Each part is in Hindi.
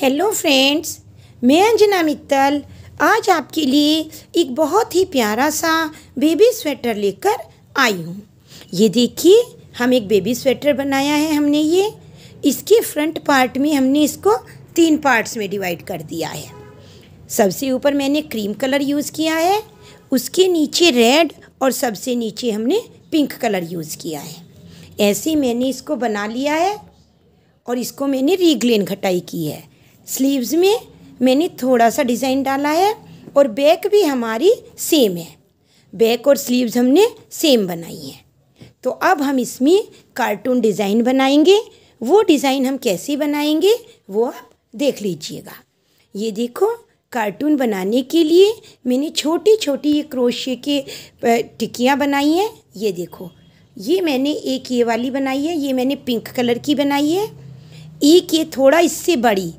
हेलो फ्रेंड्स मैं अंजना मित्तल आज आपके लिए एक बहुत ही प्यारा सा बेबी स्वेटर लेकर आई हूँ ये देखिए हम एक बेबी स्वेटर बनाया है हमने ये इसके फ्रंट पार्ट में हमने इसको तीन पार्ट्स में डिवाइड कर दिया है सबसे ऊपर मैंने क्रीम कलर यूज़ किया है उसके नीचे रेड और सबसे नीचे हमने पिंक कलर यूज़ किया है ऐसे मैंने इसको बना लिया है और इसको मैंने रीग्लेन घटाई की है स्लीव्स में मैंने थोड़ा सा डिज़ाइन डाला है और बैक भी हमारी सेम है बैक और स्लीव्स हमने सेम बनाई है तो अब हम इसमें कार्टून डिज़ाइन बनाएंगे वो डिज़ाइन हम कैसे बनाएंगे वो आप देख लीजिएगा ये देखो कार्टून बनाने के लिए मैंने छोटी छोटी ये क्रोशे के टिकियाँ बनाई हैं ये देखो ये मैंने एक ये वाली बनाई है ये मैंने पिंक कलर की बनाई है एक ये थोड़ा इससे बड़ी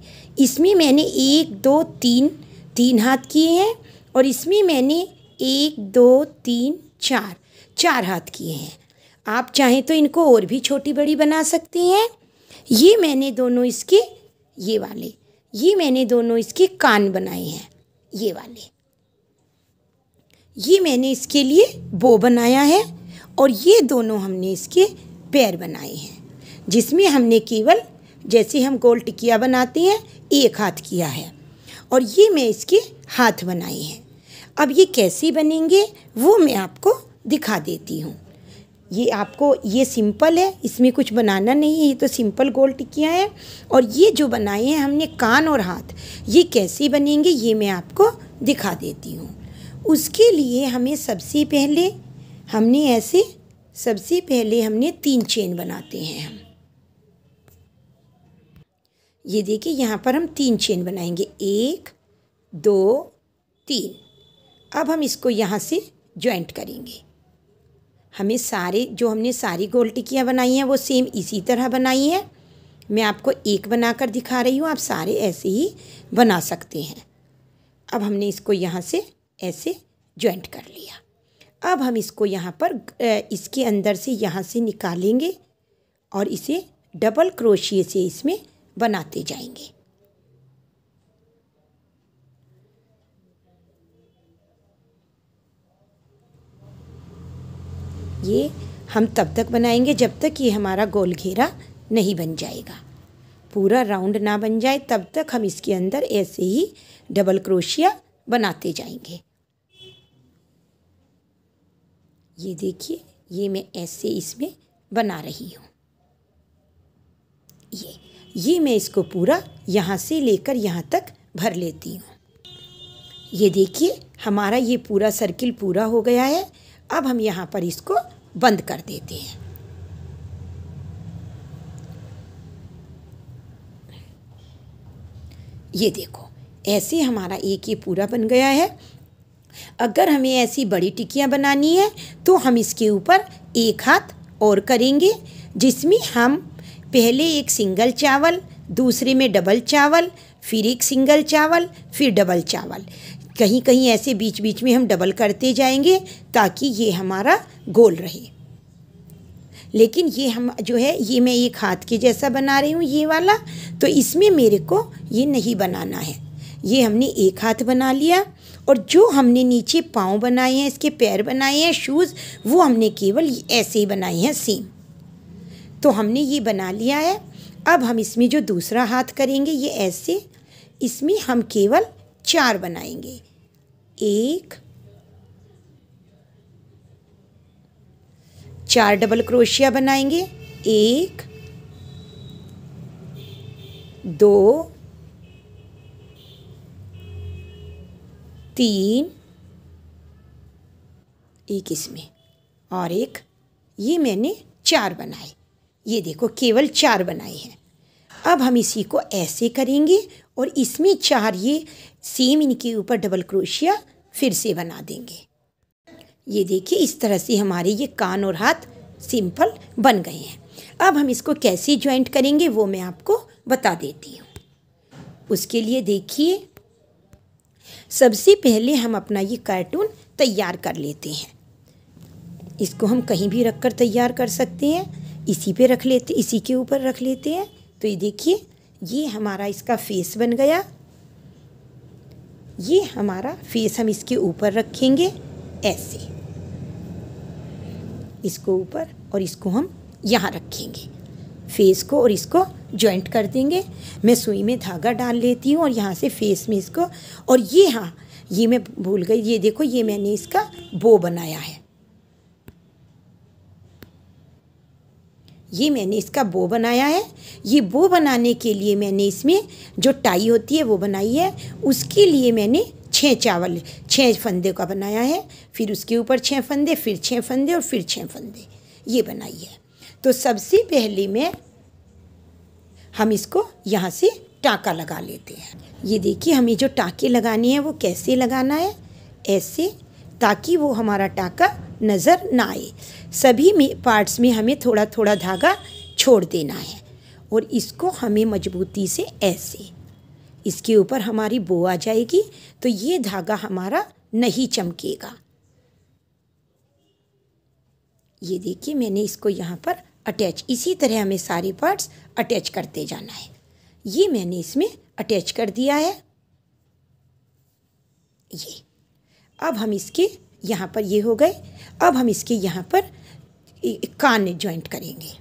इसमें मैंने एक दो तीन तीन हाथ किए हैं और इसमें मैंने एक दो तीन चार चार हाथ किए हैं आप चाहें तो इनको और भी छोटी बड़ी बना सकते हैं ये मैंने दोनों इसके ये वाले ये मैंने दोनों इसके कान बनाए हैं ये वाले ये मैंने इसके लिए बो बनाया है और ये दोनों हमने इसके पैर बनाए हैं जिसमें हमने केवल जैसे हम गोल टिकिया बनाते हैं एक हाथ किया है और ये मैं इसके हाथ बनाए हैं अब ये कैसे बनेंगे वो मैं आपको दिखा देती हूँ ये आपको ये सिंपल है इसमें कुछ बनाना नहीं है ये तो सिंपल गोल टिकिया है और ये जो बनाए हैं हमने कान और हाथ ये कैसे बनेंगे ये मैं आपको दिखा देती हूँ उसके लिए हमें सबसे पहले हमने ऐसे सबसे पहले हमने तीन चेन बनाते हैं हम ये देखिए यहाँ पर हम तीन चेन बनाएंगे एक दो तीन अब हम इसको यहाँ से ज्वाइंट करेंगे हमें सारे जो हमने सारी गोल टिकियाँ बनाई हैं वो सेम इसी तरह बनाई हैं मैं आपको एक बनाकर दिखा रही हूँ आप सारे ऐसे ही बना सकते हैं अब हमने इसको यहाँ से ऐसे ज्वाइंट कर लिया अब हम इसको यहाँ पर इसके अंदर से यहाँ से निकालेंगे और इसे डबल क्रोशिए से इसमें बनाते जाएंगे ये हम तब तक बनाएंगे जब तक ये हमारा गोल घेरा नहीं बन जाएगा पूरा राउंड ना बन जाए तब तक हम इसके अंदर ऐसे ही डबल क्रोशिया बनाते जाएंगे ये देखिए ये मैं ऐसे इसमें बना रही हूँ ये ये मैं इसको पूरा यहाँ से लेकर यहाँ तक भर लेती हूँ ये देखिए हमारा ये पूरा सर्किल पूरा हो गया है अब हम यहाँ पर इसको बंद कर देते हैं ये देखो ऐसे हमारा एक ये पूरा बन गया है अगर हमें ऐसी बड़ी टिकियाँ बनानी है तो हम इसके ऊपर एक हाथ और करेंगे जिसमें हम पहले एक सिंगल चावल दूसरे में डबल चावल फिर एक सिंगल चावल फिर डबल चावल कहीं कहीं ऐसे बीच बीच में हम डबल करते जाएंगे ताकि ये हमारा गोल रहे लेकिन ये हम जो है ये मैं एक हाथ के जैसा बना रही हूँ ये वाला तो इसमें मेरे को ये नहीं बनाना है ये हमने एक हाथ बना लिया और जो हमने नीचे पाँव बनाए हैं इसके पैर बनाए हैं शूज़ वो हमने केवल ऐसे ही बनाए हैं सेम तो हमने ये बना लिया है अब हम इसमें जो दूसरा हाथ करेंगे ये ऐसे इसमें हम केवल चार बनाएंगे एक चार डबल क्रोशिया बनाएंगे एक दो तीन एक इसमें और एक ये मैंने चार बनाए ये देखो केवल चार बनाए हैं अब हम इसी को ऐसे करेंगे और इसमें चार ये सेम इनके ऊपर डबल क्रोशिया फिर से बना देंगे ये देखिए इस तरह से हमारे ये कान और हाथ सिंपल बन गए हैं अब हम इसको कैसे ज्वाइंट करेंगे वो मैं आपको बता देती हूँ उसके लिए देखिए सबसे पहले हम अपना ये कार्टून तैयार कर लेते हैं इसको हम कहीं भी रख कर तैयार कर सकते हैं इसी पे रख लेते इसी के ऊपर रख लेते हैं तो ये देखिए ये हमारा इसका फेस बन गया ये हमारा फेस हम इसके ऊपर रखेंगे ऐसे इसको ऊपर और इसको हम यहाँ रखेंगे फेस को और इसको जॉइंट कर देंगे मैं सुई में धागा डाल लेती हूँ और यहाँ से फेस में इसको और ये हाँ ये मैं भूल गई ये देखो ये मैंने इसका बो बनाया है ये मैंने इसका बो बनाया है ये बो बनाने के लिए मैंने इसमें जो टाई होती है वो बनाई है उसके लिए मैंने छः चावल छः फंदे का बनाया है फिर उसके ऊपर छः फंदे फिर छः फंदे और फिर छः फंदे ये बनाई है तो सबसे पहले में हम इसको यहाँ से टाँका लगा लेते हैं ये देखिए हमें जो टाँके लगाने हैं वो कैसे लगाना है ऐसे ताकि वो हमारा टाँका नज़र ना आए सभी में पार्ट्स में हमें थोड़ा थोड़ा धागा छोड़ देना है और इसको हमें मजबूती से ऐसे इसके ऊपर हमारी बो आ जाएगी तो ये धागा हमारा नहीं चमकेगा ये देखिए मैंने इसको यहाँ पर अटैच इसी तरह हमें सारे पार्ट्स अटैच करते जाना है ये मैंने इसमें अटैच कर दिया है ये अब हम इसके यहाँ पर ये हो गए अब हम इसके यहाँ पर कान जॉइंट करेंगे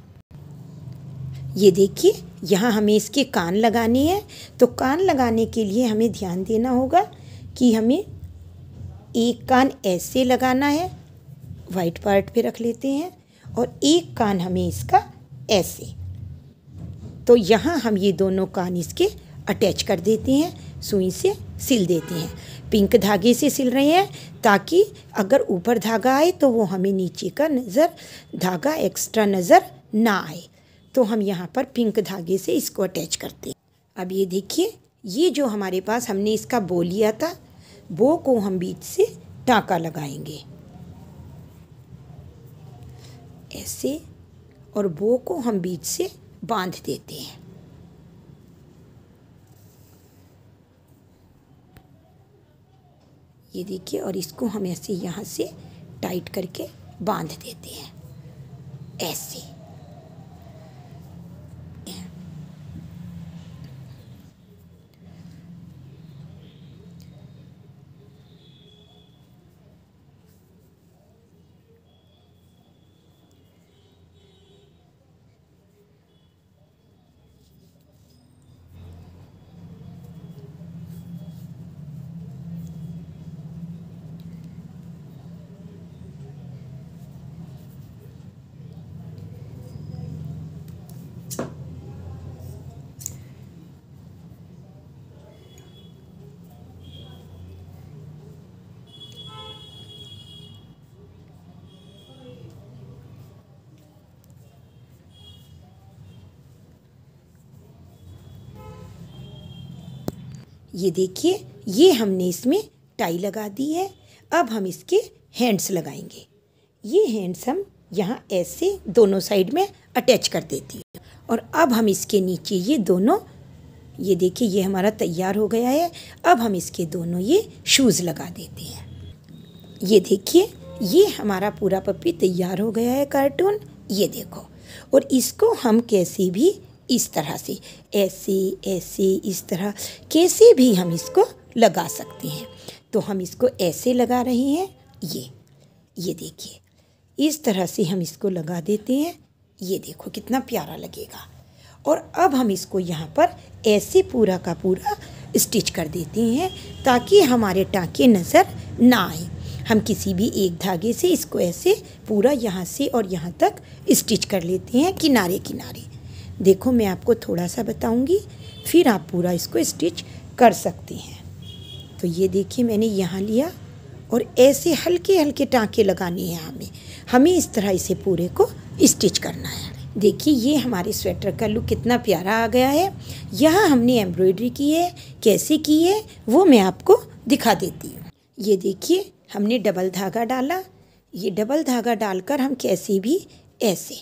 ये देखिए यहाँ हमें इसके कान लगाने हैं तो कान लगाने के लिए हमें ध्यान देना होगा कि हमें एक कान ऐसे लगाना है वाइट पार्ट पे रख लेते हैं और एक कान हमें इसका ऐसे तो यहाँ हम ये दोनों कान इसके अटैच कर देते हैं सुई से सिल देते हैं पिंक धागे से सिल रहे हैं ताकि अगर ऊपर धागा आए तो वो हमें नीचे का नज़र धागा एक्स्ट्रा नज़र ना आए तो हम यहाँ पर पिंक धागे से इसको अटैच करते हैं अब ये देखिए ये जो हमारे पास हमने इसका बो लिया था बो को हम बीच से टाँका लगाएंगे ऐसे और बो को हम बीच से बांध देते हैं ये देखिए और इसको हम ऐसे यहाँ से टाइट करके बांध देते हैं ऐसे ये देखिए ये हमने इसमें टाई लगा दी है अब हम इसके हैंड्स लगाएंगे ये हैंड्स हम यहाँ ऐसे दोनों साइड में अटैच कर देती हैं और अब हम इसके नीचे ये दोनों ये देखिए ये हमारा तैयार हो गया है अब हम इसके दोनों ये शूज़ लगा देते हैं ये देखिए ये हमारा पूरा पप्पी तैयार हो गया है कार्टून ये देखो और इसको हम कैसे भी इस तरह से ऐसे ऐसे इस तरह कैसे भी हम इसको लगा सकते हैं तो हम इसको ऐसे लगा रहे हैं ये ये देखिए इस तरह से हम इसको लगा देते हैं ये देखो कितना प्यारा लगेगा और अब हम इसको यहाँ पर ऐसे पूरा का पूरा स्टिच कर देते हैं ताकि हमारे टाँके नज़र ना आए हम किसी भी एक धागे से इसको ऐसे पूरा यहाँ से और यहाँ तक स्टिच कर लेते हैं किनारे किनारे देखो मैं आपको थोड़ा सा बताऊंगी फिर आप पूरा इसको स्टिच कर सकती हैं तो ये देखिए मैंने यहाँ लिया और ऐसे हल्के हल्के टाँके लगानी हैं हमें हमें इस तरह इसे पूरे को स्टिच करना है देखिए ये हमारे स्वेटर का लुक कितना प्यारा आ गया है यहाँ हमने एम्ब्रॉयडरी की है कैसे की है वो मैं आपको दिखा देती हूँ ये देखिए हमने डबल धागा डाला ये डबल धागा डालकर हम कैसे भी ऐसे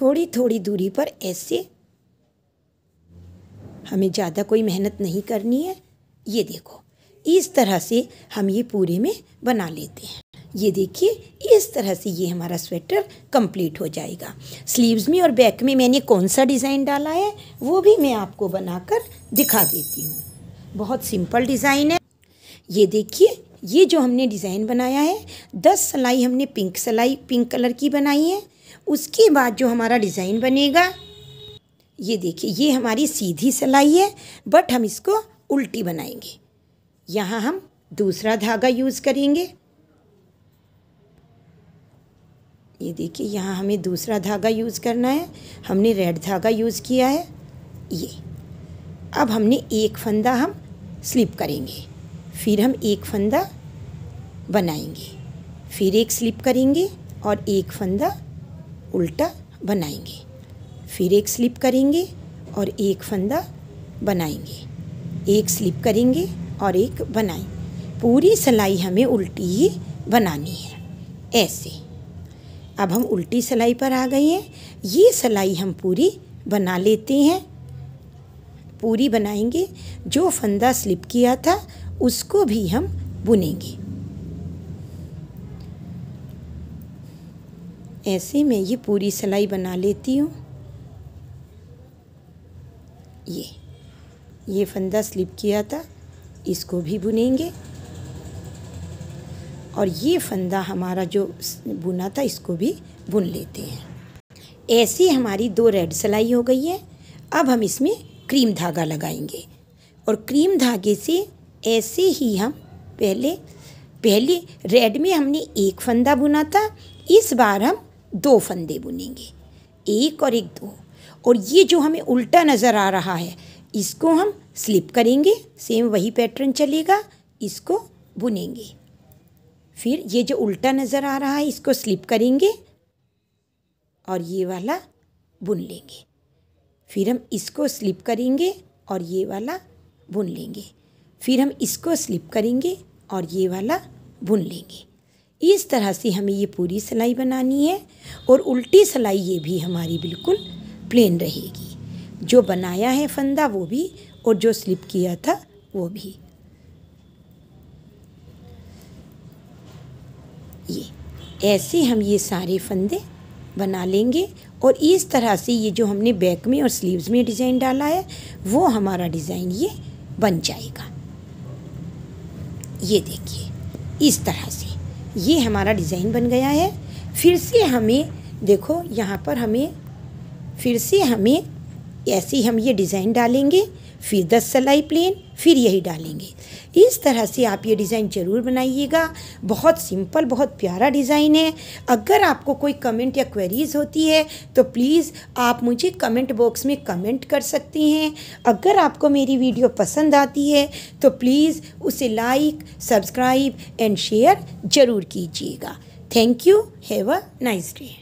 थोड़ी थोड़ी दूरी पर ऐसे हमें ज़्यादा कोई मेहनत नहीं करनी है ये देखो इस तरह से हम ये पूरे में बना लेते हैं ये देखिए इस तरह से ये हमारा स्वेटर कंप्लीट हो जाएगा स्लीव्स में और बैक में मैंने कौन सा डिज़ाइन डाला है वो भी मैं आपको बनाकर दिखा देती हूँ बहुत सिंपल डिज़ाइन है ये देखिए ये जो हमने डिज़ाइन बनाया है दस सलाई हमने पिंक सलाई पिंक कलर की बनाई है उसके बाद जो हमारा डिज़ाइन बनेगा ये देखिए ये हमारी सीधी सिलाई है बट हम इसको उल्टी बनाएंगे यहाँ हम दूसरा धागा यूज़ करेंगे ये देखिए यहाँ हमें दूसरा धागा यूज़ करना है हमने रेड धागा यूज़ किया है ये अब हमने एक फंदा हम स्लिप करेंगे फिर हम एक फंदा बनाएंगे फिर एक स्लिप करेंगे और एक फंदा उल्टा बनाएंगे फिर एक स्लिप करेंगे और एक फंदा बनाएंगे एक स्लिप करेंगे और एक बनाएं पूरी सिलाई हमें उल्टी ही बनानी है ऐसे अब हम उल्टी सिलाई पर आ गए हैं ये सिलाई हम पूरी बना लेते हैं पूरी बनाएंगे जो फंदा स्लिप किया था उसको भी हम बुनेंगे ऐसे मैं ये पूरी सिलाई बना लेती हूँ ये ये फंदा स्लिप किया था इसको भी बुनेंगे और ये फंदा हमारा जो बुना था इसको भी बुन लेते हैं ऐसे हमारी दो रेड सिलाई हो गई है अब हम इसमें क्रीम धागा लगाएंगे और क्रीम धागे से ऐसे ही हम पहले पहले रेड में हमने एक फंदा बुना था इस बार हम दो फंदे बुनेंगे एक और एक दो और ये जो हमें उल्टा नज़र आ रहा है इसको हम स्लिप करेंगे सेम वही पैटर्न चलेगा इसको बुनेंगे फिर ये जो उल्टा नज़र आ रहा है इसको स्लिप करेंगे और ये वाला बुन लेंगे फिर हम इसको स्लिप करेंगे और ये वाला बुन लेंगे फिर हम इसको स्लिप करेंगे और ये वाला बुन लेंगे इस तरह से हमें ये पूरी सिलाई बनानी है और उल्टी सिलाई ये भी हमारी बिल्कुल प्लेन रहेगी जो बनाया है फंदा वो भी और जो स्लिप किया था वो भी ये ऐसे हम ये सारे फंदे बना लेंगे और इस तरह से ये जो हमने बैक में और स्लीव्स में डिज़ाइन डाला है वो हमारा डिज़ाइन ये बन जाएगा ये देखिए इस तरह से ये हमारा डिज़ाइन बन गया है फिर से हमें देखो यहाँ पर हमें फिर से हमें ऐसे हम ये डिज़ाइन डालेंगे फिर दस सलाई प्लेन फिर यही डालेंगे इस तरह से आप ये डिज़ाइन ज़रूर बनाइएगा बहुत सिंपल बहुत प्यारा डिज़ाइन है अगर आपको कोई कमेंट या क्वेरीज़ होती है तो प्लीज़ आप मुझे कमेंट बॉक्स में कमेंट कर सकते हैं अगर आपको मेरी वीडियो पसंद आती है तो प्लीज़ उसे लाइक सब्सक्राइब एंड शेयर ज़रूर कीजिएगा thank you have a nice day